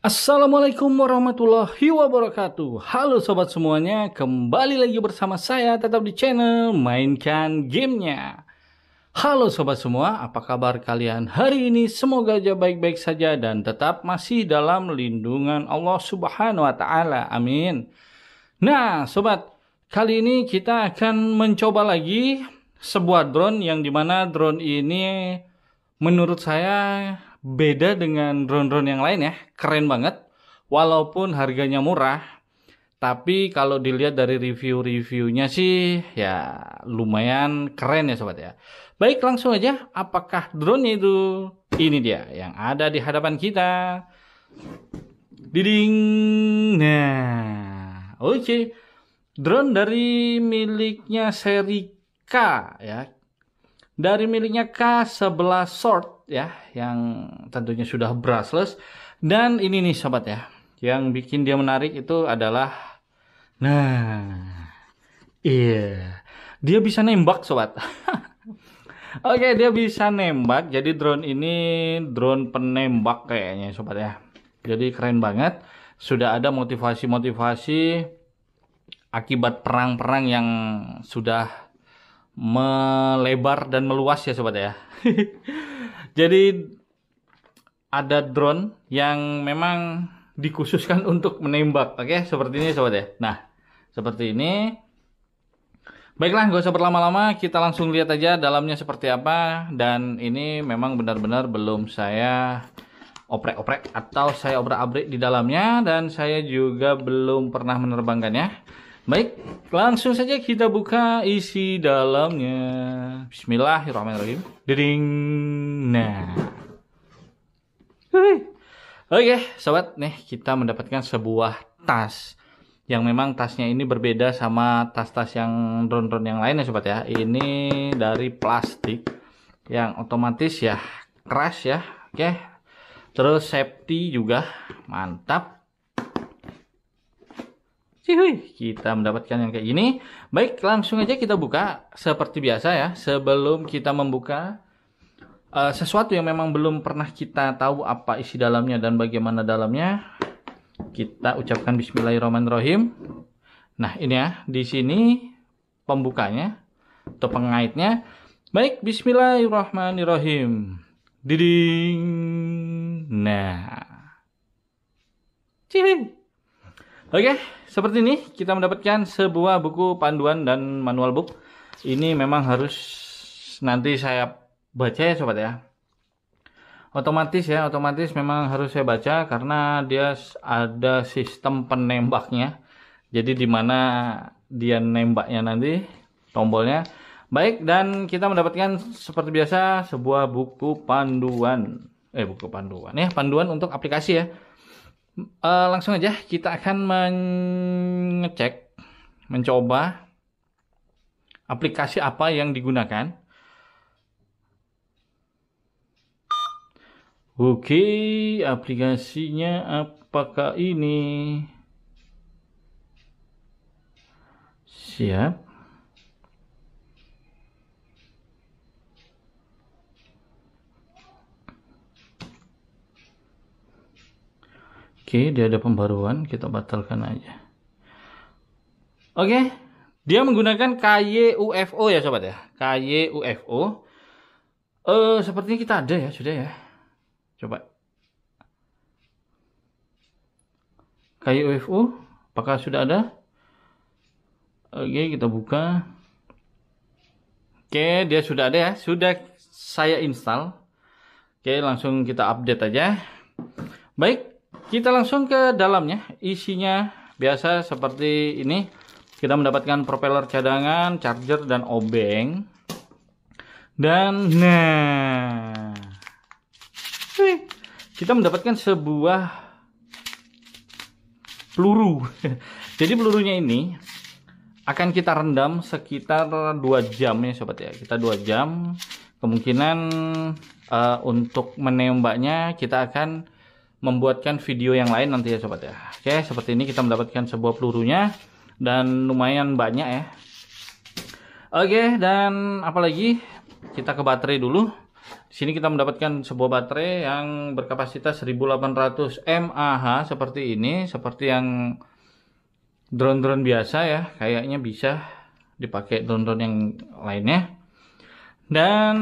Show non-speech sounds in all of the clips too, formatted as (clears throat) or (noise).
Assalamualaikum warahmatullahi wabarakatuh Halo sobat semuanya Kembali lagi bersama saya tetap di channel Mainkan Gamenya Halo sobat semua apa kabar kalian hari ini Semoga aja baik-baik saja dan tetap masih dalam lindungan Allah subhanahu wa ta'ala Amin Nah sobat kali ini kita akan mencoba lagi sebuah drone yang dimana drone ini menurut saya Hmm. beda dengan drone-drone yang lain ya, keren banget. Walaupun harganya murah, tapi kalau dilihat dari review-reviewnya sih ya lumayan keren ya sobat ya. Baik langsung aja, apakah drone itu? Ini dia yang ada di hadapan kita. Diding. Nah, oke. Okay. Drone dari miliknya seri K ya. Dari miliknya K11 Short ya yang tentunya sudah brushless dan ini nih sobat ya yang bikin dia menarik itu adalah nah iya yeah. dia bisa nembak sobat (laughs) oke okay, dia bisa nembak jadi drone ini drone penembak kayaknya sobat ya jadi keren banget sudah ada motivasi-motivasi akibat perang-perang yang sudah melebar dan meluas ya sobat ya (laughs) Jadi ada drone yang memang dikhususkan (laughs) untuk menembak, oke? Okay? Seperti ini sobat ya. Nah, seperti ini. Baiklah, gak usah berlama-lama, kita langsung lihat aja dalamnya seperti apa. Dan ini memang benar-benar belum saya oprek-oprek atau saya obrak-abrik di dalamnya dan saya juga belum pernah menerbangkannya. Baik, langsung saja kita buka isi dalamnya. Bismillahirrahmanirrahim. Ding. Nah. Oke, okay, sobat, nih kita mendapatkan sebuah tas yang memang tasnya ini berbeda sama tas-tas yang drone-drone yang lain ya sobat ya. Ini dari plastik yang otomatis ya keras ya. Oke. Okay. Terus safety juga mantap Cihuy, kita mendapatkan yang kayak gini. Baik, langsung aja kita buka seperti biasa ya. Sebelum kita membuka uh, sesuatu yang memang belum pernah kita tahu apa isi dalamnya dan bagaimana dalamnya, kita ucapkan bismillahirrahmanirrahim. Nah, ini ya, di sini pembukanya atau pengaitnya. Baik, bismillahirrahmanirrahim. Diding. Nah. Cihuy. Oke. Okay seperti ini kita mendapatkan sebuah buku panduan dan manual book. Ini memang harus nanti saya baca ya sobat ya. Otomatis ya, otomatis memang harus saya baca karena dia ada sistem penembaknya. Jadi di mana dia nembaknya nanti tombolnya. Baik dan kita mendapatkan seperti biasa sebuah buku panduan. Eh buku panduan ya, panduan untuk aplikasi ya uh, langsung aja kita akan mengecek, mencoba aplikasi apa yang digunakan. Oke, aplikasinya apakah ini? Siap. Oke, dia ada pembaruan, kita batalkan aja. Oke, dia menggunakan KYUFO ya sobat ya. KYUFO. Eh, Eh, sepertinya kita ada ya, sudah ya. Coba. KYUFO, apakah sudah ada? Oke, kita buka. Oke, dia sudah ada ya. Sudah saya install. Oke, langsung kita update aja. Baik, kita langsung ke dalamnya. Isinya biasa seperti ini. Kita mendapatkan propeller cadangan, charger, dan obeng. Dan nah, wih, kita mendapatkan sebuah peluru. (laughs) Jadi pelurunya ini akan kita rendam sekitar 2 jam ya sobat ya. Kita 2 jam. Kemungkinan uh, untuk menembaknya kita akan membuatkan video yang lain nanti ya sobat ya oke seperti ini kita mendapatkan sebuah pelurunya dan lumayan banyak ya oke dan apalagi kita ke baterai dulu di sini kita mendapatkan sebuah baterai yang berkapasitas 1800 mAh seperti ini seperti yang drone-drone biasa ya kayaknya bisa dipakai drone-drone yang lainnya dan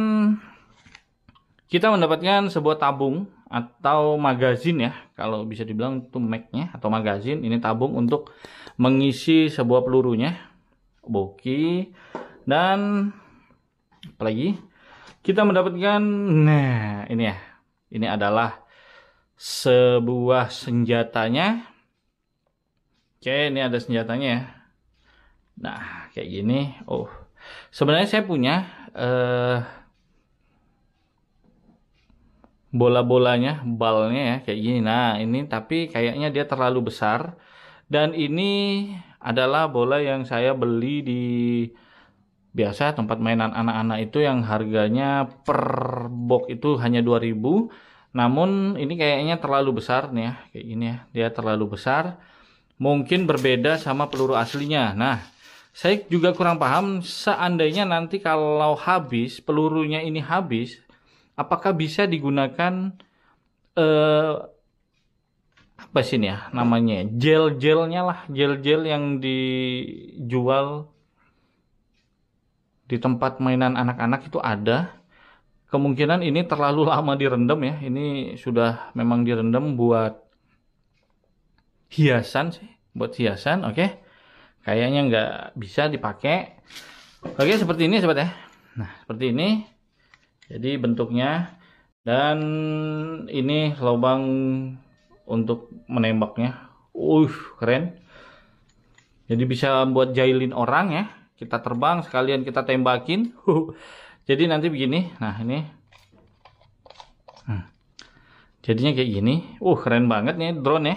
kita mendapatkan sebuah tabung atau magazin ya kalau bisa dibilang itu magnya atau magazin ini tabung untuk mengisi sebuah pelurunya boki dan apalagi kita mendapatkan nah ini ya ini adalah sebuah senjatanya oke ini ada senjatanya ya. nah kayak gini oh sebenarnya saya punya eh uh, bola-bolanya, balnya ya kayak gini. Nah, ini tapi kayaknya dia terlalu besar. Dan ini adalah bola yang saya beli di biasa tempat mainan anak-anak itu yang harganya per box itu hanya 2000 namun ini kayaknya terlalu besar nih ya kayak gini ya dia terlalu besar mungkin berbeda sama peluru aslinya nah saya juga kurang paham seandainya nanti kalau habis pelurunya ini habis apakah bisa digunakan eh, apa sih ini ya namanya ya? gel-gelnya lah gel-gel yang dijual di tempat mainan anak-anak itu ada kemungkinan ini terlalu (laughs) lama direndam ya ini sudah memang direndam buat hiasan sih buat hiasan oke okay? kayaknya nggak bisa dipakai oke okay, seperti ini sobat ya nah seperti ini jadi bentuknya dan ini lubang untuk menembaknya uh keren jadi bisa buat jailin orang ya kita terbang sekalian kita tembakin (laughs) jadi nanti begini nah ini hmm. jadinya kayak gini uh keren banget nih drone ya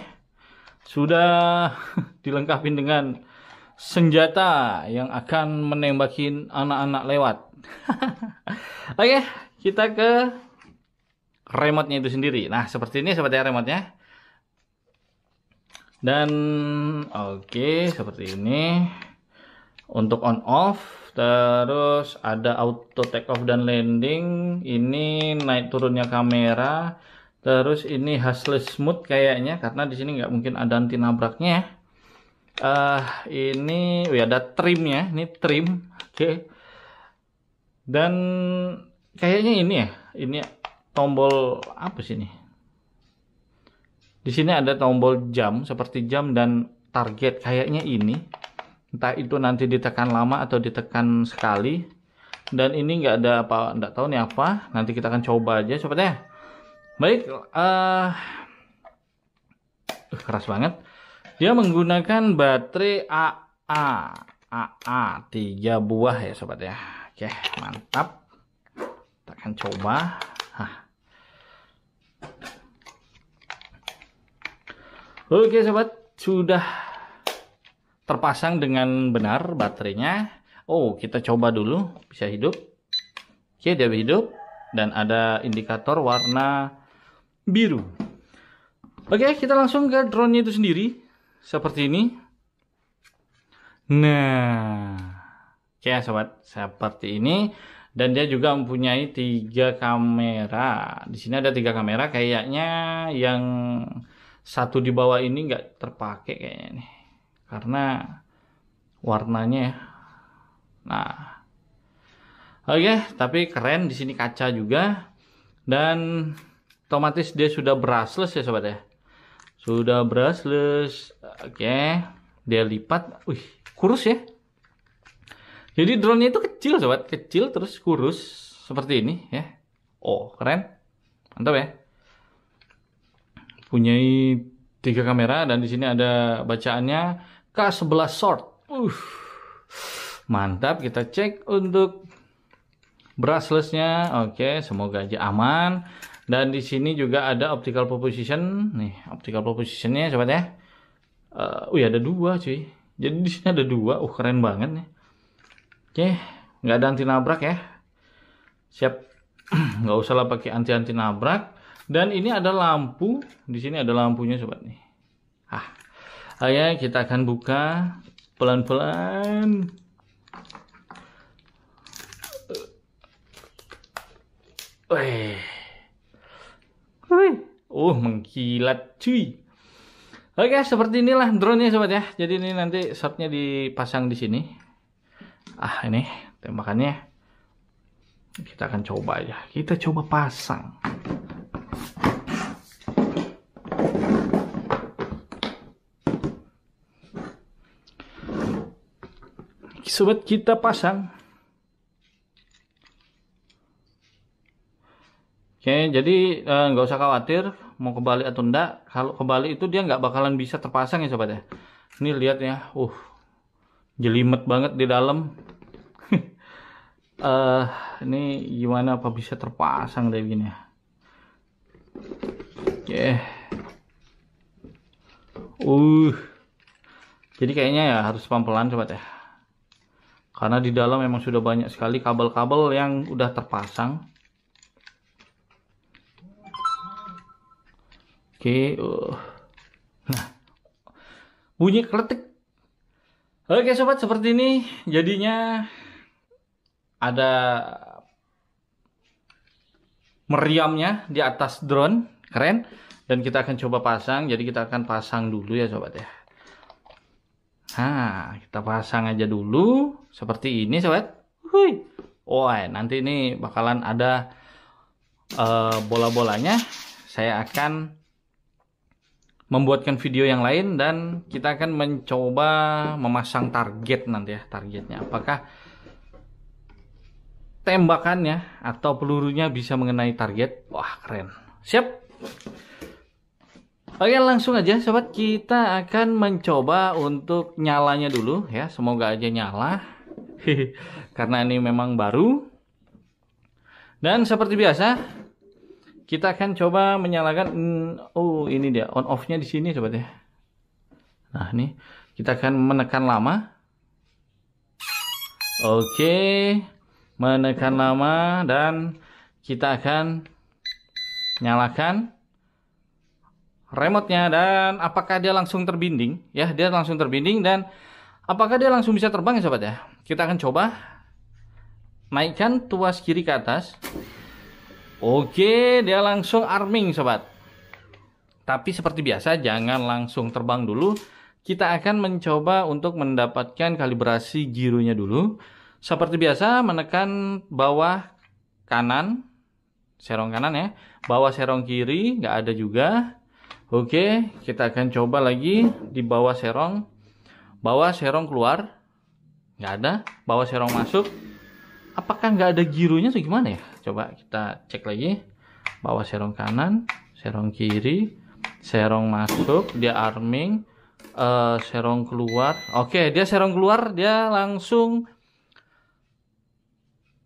sudah (laughs) dilengkapi dengan senjata yang akan menembakin anak-anak lewat. (laughs) Oke, kita ke remote-nya itu sendiri. Nah, seperti ini seperti remote-nya. Dan oke, okay, seperti ini. Untuk on off, terus ada auto take off dan landing. Ini naik turunnya kamera. Terus ini hasil smooth kayaknya karena di sini nggak mungkin ada anti nabraknya ya uh, ini oh ya ada trimnya ini trim oke okay. dan kayaknya ini ya ini tombol apa sih ini di sini ada tombol jam seperti jam dan target kayaknya ini entah itu nanti ditekan lama atau ditekan sekali dan ini nggak ada apa nggak tahu nih apa nanti kita akan coba aja sobat ya. baik eh, uh, keras banget dia menggunakan baterai AA AA 3 buah ya sobat ya. Oke, mantap. Kita akan coba. Hah. Oke sobat, sudah terpasang dengan benar baterainya. Oh, kita coba dulu, bisa hidup. Oke, dia hidup dan ada indikator warna biru. Oke, kita langsung ke drone itu sendiri seperti ini. Nah, ya sobat, seperti ini. Dan dia juga mempunyai tiga kamera. Di sini ada tiga kamera, kayaknya yang satu di bawah ini nggak terpakai kayaknya nih, karena warnanya. Ya. Nah, oke, okay, tapi keren di sini kaca juga dan otomatis dia sudah brushless ya sobat ya. Sudah brushless oke dia lipat wih kurus ya jadi drone nya itu kecil sobat kecil terus kurus seperti ini ya oh keren mantap ya Punyai tiga kamera dan di sini ada bacaannya K11 short uh mantap kita cek untuk brushless-nya. oke semoga aja aman dan di sini juga ada optical position nih optical proposition-nya, sobat ya uh, oh iya ada dua cuy jadi di sini ada dua uh keren banget nih oke nggak ada anti nabrak ya siap (clears throat) nggak usah lah pakai anti anti nabrak dan ini ada lampu di sini ada lampunya sobat nih ah Ayo kita akan buka pelan-pelan. Eh. Wih. Wih. Uh, oh, mengkilat cuy. Oke, seperti inilah drone-nya sobat ya. Jadi ini nanti shotnya dipasang di sini. Ah, ini tembakannya. Kita akan coba ya. Kita coba pasang. Sobat kita pasang. Oke, jadi eh, nggak eh, usah khawatir mau ke atau enggak kalau ke itu dia nggak bakalan bisa terpasang ya sobat ya ini lihat ya uh jelimet banget di dalam uh, (laughs) ini gimana apa bisa terpasang kayak gini ya oke uh jadi kayaknya ya harus pelan-pelan sobat ya karena di dalam memang sudah banyak sekali kabel-kabel yang udah terpasang Oke. Uh. Nah. Bunyi kletik. Oke sobat, seperti ini jadinya ada meriamnya di atas drone. Keren. Dan kita akan coba pasang. Jadi kita akan pasang dulu ya sobat ya. Nah, kita pasang aja dulu seperti ini sobat. Hui. Wah, oh, eh, nanti ini bakalan ada uh, bola-bolanya. Saya akan membuatkan video yang lain dan kita akan mencoba memasang target nanti ya targetnya apakah tembakannya atau pelurunya bisa mengenai target wah keren siap Oke langsung aja sobat kita akan mencoba untuk nyalanya dulu ya semoga aja nyala (laughs) karena ini memang baru dan seperti biasa kita akan coba menyalakan mm, oh ini dia on off-nya di sini coba deh. Nah, ini kita akan menekan lama. Oke, menekan lama dan kita akan nyalakan remote-nya dan apakah dia langsung terbinding? Ya, dia langsung terbinding dan apakah dia langsung bisa terbang ya sobat ya? Kita akan coba naikkan tuas kiri ke atas. Oke, dia langsung arming sobat. Tapi seperti biasa jangan langsung terbang dulu. Kita akan mencoba untuk mendapatkan kalibrasi girunya dulu. Seperti biasa menekan bawah kanan, serong kanan ya, bawah serong kiri nggak ada juga. Oke, kita akan coba lagi di bawah serong, bawah serong keluar, nggak ada, bawah serong masuk. Apakah nggak ada girunya atau gimana ya? coba kita cek lagi bawah serong kanan serong kiri serong masuk dia arming uh, serong keluar oke okay, dia serong keluar dia langsung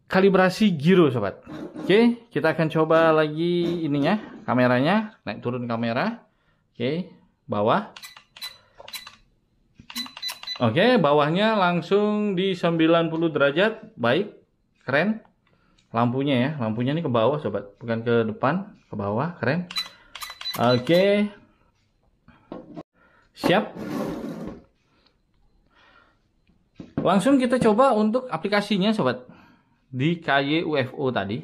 kalibrasi giro sobat oke okay, kita akan coba lagi ininya kameranya naik turun kamera oke okay, bawah oke okay, bawahnya langsung di 90 derajat baik keren lampunya ya lampunya ini ke bawah sobat bukan ke depan ke bawah keren oke siap langsung kita coba untuk aplikasinya sobat di KY UFO tadi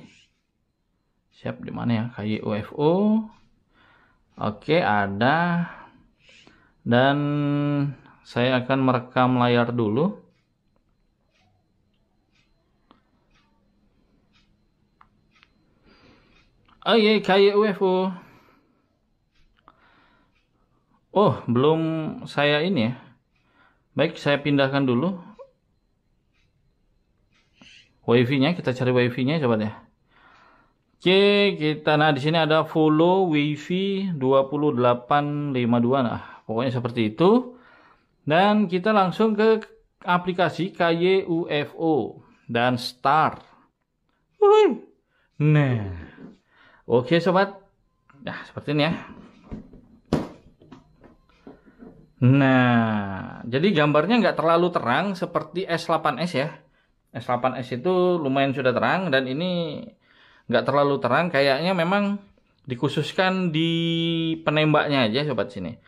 siap di mana ya KY UFO oke ada dan saya akan merekam layar dulu Oh iya, kayak UFO. Oh, belum saya ini ya. Baik, saya pindahkan dulu. Wifi-nya, kita cari wifi-nya coba ya. Oke, kita nah di sini ada follow wifi 2852. Nah, pokoknya seperti itu. Dan kita langsung ke aplikasi kyufo dan Star. Nah. Oke sobat, nah seperti ini ya. Nah, jadi gambarnya nggak terlalu terang seperti S8S ya. S8S itu lumayan sudah terang dan ini nggak terlalu terang. Kayaknya memang dikhususkan di penembaknya aja sobat sini.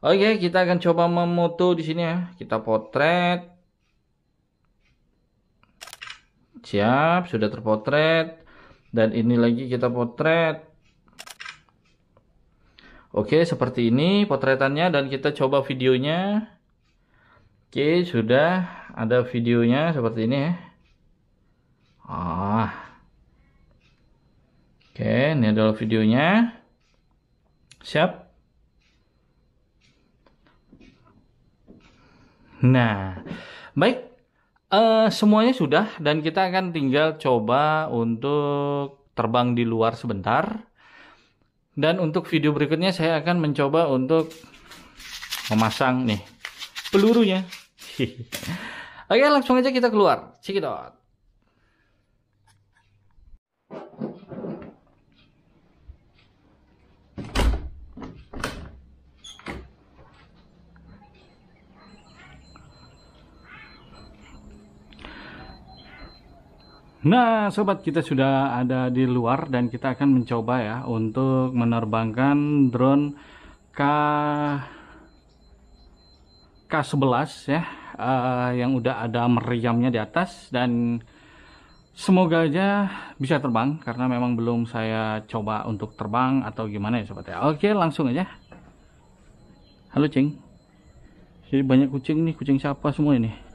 Oke, kita akan coba memoto di sini ya. Kita potret. Siap, sudah terpotret dan ini lagi kita potret Oke seperti ini potretannya dan kita coba videonya Oke sudah ada videonya seperti ini ya ah. Oke ini adalah videonya siap Nah, baik uh, semuanya sudah dan kita akan tinggal coba untuk terbang di luar sebentar. Dan untuk video berikutnya saya akan mencoba untuk memasang nih pelurunya. (laughs) Oke, langsung aja kita keluar. Check Nah, sobat, kita sudah ada di luar dan kita akan mencoba ya untuk menerbangkan drone K K11 ya, uh, yang udah ada meriamnya di atas dan semoga aja bisa terbang karena memang belum saya coba untuk terbang atau gimana ya, sobat ya. Oke, langsung aja. Halo, Cing. Jadi banyak kucing nih, kucing siapa semua ini?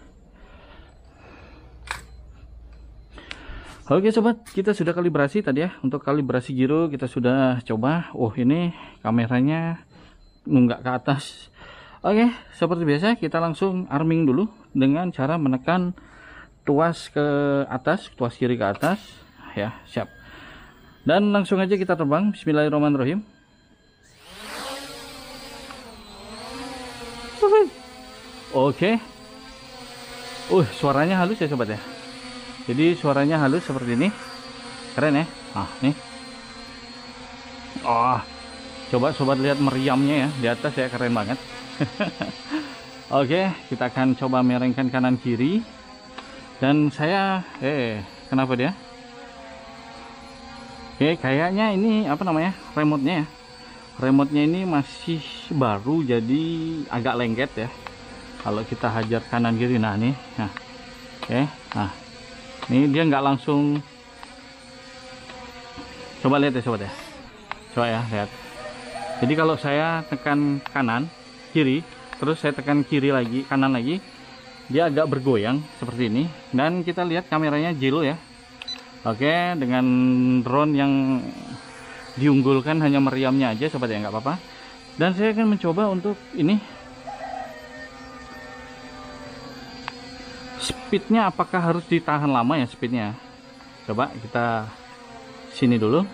Oke sobat, kita sudah kalibrasi tadi ya. Untuk kalibrasi giro kita sudah coba. Oh ini kameranya nggak ke atas. Oke, seperti biasa kita langsung arming dulu dengan cara menekan tuas ke atas, tuas kiri ke atas. Ya, siap. Dan langsung aja kita terbang. Bismillahirrahmanirrahim. Oke. Uh, suaranya halus ya sobat ya jadi suaranya halus seperti ini keren ya ah nih oh, coba sobat lihat meriamnya ya di atas ya keren banget (laughs) oke kita akan coba merengkan kanan kiri dan saya eh kenapa dia oke eh, kayaknya ini apa namanya remote-nya ya remote ini masih baru jadi agak lengket ya kalau kita hajar kanan kiri nah nih nah oke nah ini dia nggak langsung. Coba lihat ya sobat ya. Coba ya lihat. Jadi kalau saya tekan kanan, kiri, terus saya tekan kiri lagi, kanan lagi, dia agak bergoyang seperti ini. Dan kita lihat kameranya jelo ya. Oke, dengan drone yang diunggulkan hanya meriamnya aja sobat ya nggak apa-apa. Dan saya akan mencoba untuk ini speednya apakah harus ditahan lama ya speednya coba kita sini dulu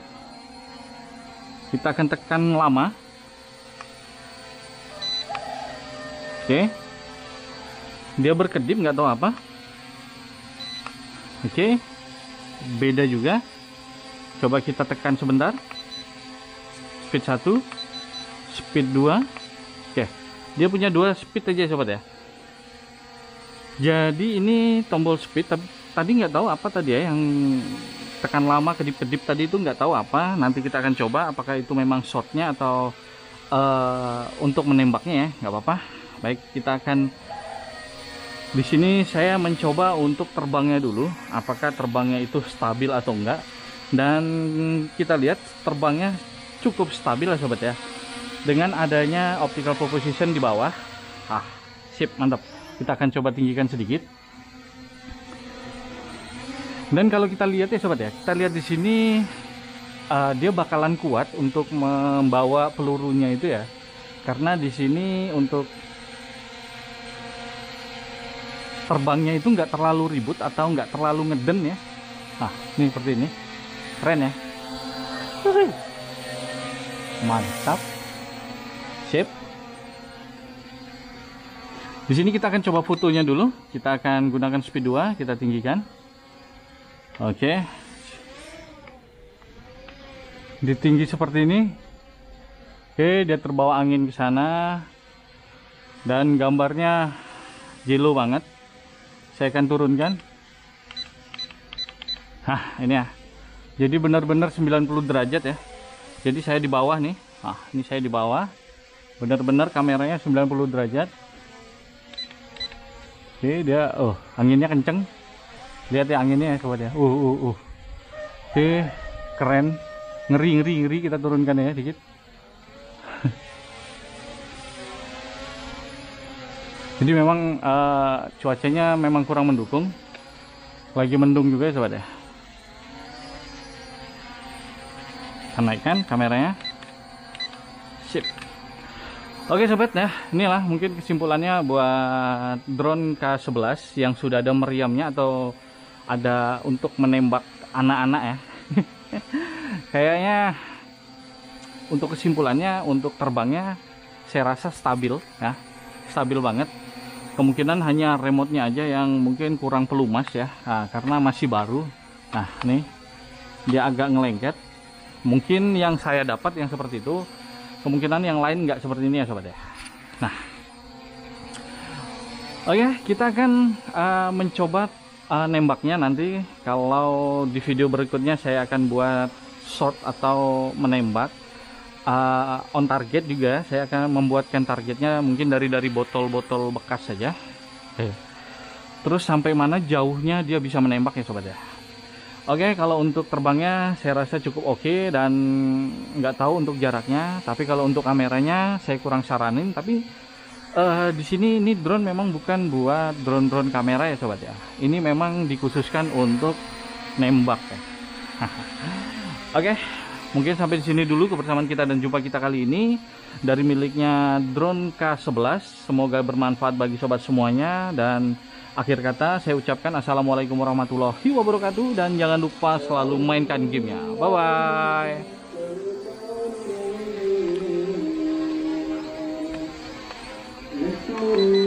kita akan tekan lama oke dia berkedip nggak tahu apa oke beda juga coba kita tekan sebentar speed 1 speed 2 oke dia punya dua speed aja sobat ya jadi ini tombol speed tapi tadi nggak tahu apa tadi ya yang tekan lama kedip-kedip tadi itu nggak tahu apa nanti kita akan coba apakah itu memang shotnya atau uh, untuk menembaknya ya nggak apa-apa baik kita akan di sini saya mencoba untuk terbangnya dulu apakah terbangnya itu stabil atau enggak dan kita lihat terbangnya cukup stabil lah ya, sobat ya dengan adanya optical position di bawah ah sip mantap kita akan coba tinggikan sedikit dan kalau kita lihat ya sobat ya kita lihat di sini uh, dia bakalan kuat untuk membawa pelurunya itu ya karena di sini untuk terbangnya itu nggak terlalu ribut atau nggak terlalu ngeden ya nah ini seperti ini keren ya mantap shape di sini kita akan coba fotonya dulu. Kita akan gunakan speed 2, kita tinggikan. Oke. Okay. Di seperti ini. Oke, dia terbawa angin ke sana. Dan gambarnya jelo banget. Saya akan turunkan. Hah, ini ya. Jadi benar-benar 90 derajat ya. Jadi saya di bawah nih. Ah, ini saya di bawah. Benar-benar kameranya 90 derajat. Oke, dia oh, anginnya kenceng. Lihat ya anginnya ya, sobat ya. Uh uh uh. Oke, keren. Ngeri ngeri ngeri kita turunkan ya dikit. (laughs) Jadi memang uh, cuacanya memang kurang mendukung. Lagi mendung juga ya, sobat ya. Kita naikkan kameranya. Sip. Oke sobat ya, inilah mungkin kesimpulannya buat drone K11 yang sudah ada meriamnya atau ada untuk menembak anak-anak ya. (laughs) Kayaknya untuk kesimpulannya untuk terbangnya saya rasa stabil ya, stabil banget. Kemungkinan hanya remote aja yang mungkin kurang pelumas ya, nah, karena masih baru. Nah nih dia agak ngelengket. Mungkin yang saya dapat yang seperti itu kemungkinan yang lain nggak seperti ini ya sobat ya nah oke kita akan uh, mencoba uh, nembaknya nanti kalau di video berikutnya saya akan buat short atau menembak uh, on target juga saya akan membuatkan targetnya mungkin dari dari botol-botol bekas saja okay. Iya. terus sampai mana jauhnya dia bisa menembak ya sobat ya Oke, okay, kalau untuk terbangnya saya rasa cukup oke okay dan nggak tahu untuk jaraknya. Tapi kalau untuk kameranya saya kurang saranin. Tapi uh, di sini ini drone memang bukan buat drone-drone kamera ya sobat ya. Ini memang dikhususkan untuk nembak ya. (laughs) oke, okay, mungkin sampai di sini dulu kebersamaan kita dan jumpa kita kali ini dari miliknya drone K11. Semoga bermanfaat bagi sobat semuanya dan Akhir kata, saya ucapkan Assalamualaikum warahmatullahi wabarakatuh dan jangan lupa selalu mainkan gamenya. Bye-bye. Thank you.